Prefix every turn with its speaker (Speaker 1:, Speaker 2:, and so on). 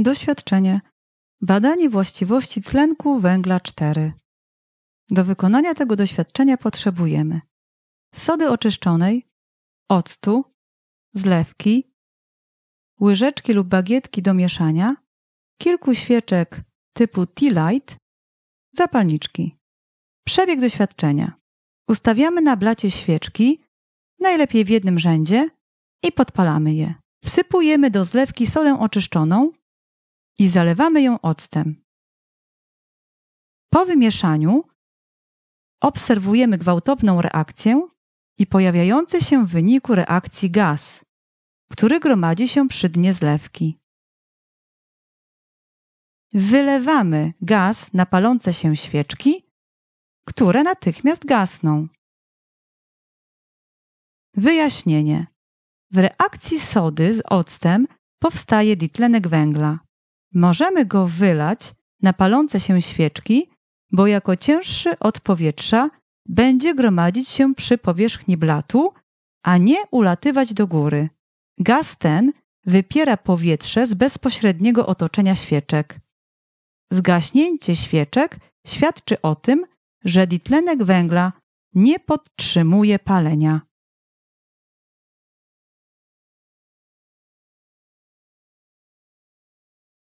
Speaker 1: Doświadczenie. Badanie właściwości tlenku węgla 4. Do wykonania tego doświadczenia potrzebujemy sody oczyszczonej, octu, zlewki, łyżeczki lub bagietki do mieszania, kilku świeczek typu tea light, zapalniczki. Przebieg doświadczenia. Ustawiamy na blacie świeczki, najlepiej w jednym rzędzie, i podpalamy je. Wsypujemy do zlewki sodę oczyszczoną, i zalewamy ją octem. Po wymieszaniu obserwujemy gwałtowną reakcję i pojawiający się w wyniku reakcji gaz, który gromadzi się przy dnie zlewki. Wylewamy gaz na palące się świeczki, które natychmiast gasną. Wyjaśnienie. W reakcji sody z octem powstaje ditlenek węgla możemy go wylać na palące się świeczki, bo jako cięższy od powietrza będzie gromadzić się przy powierzchni blatu, a nie ulatywać do góry. Gaz ten wypiera powietrze z bezpośredniego otoczenia świeczek. Zgaśnięcie świeczek świadczy o tym, że ditlenek węgla nie podtrzymuje palenia.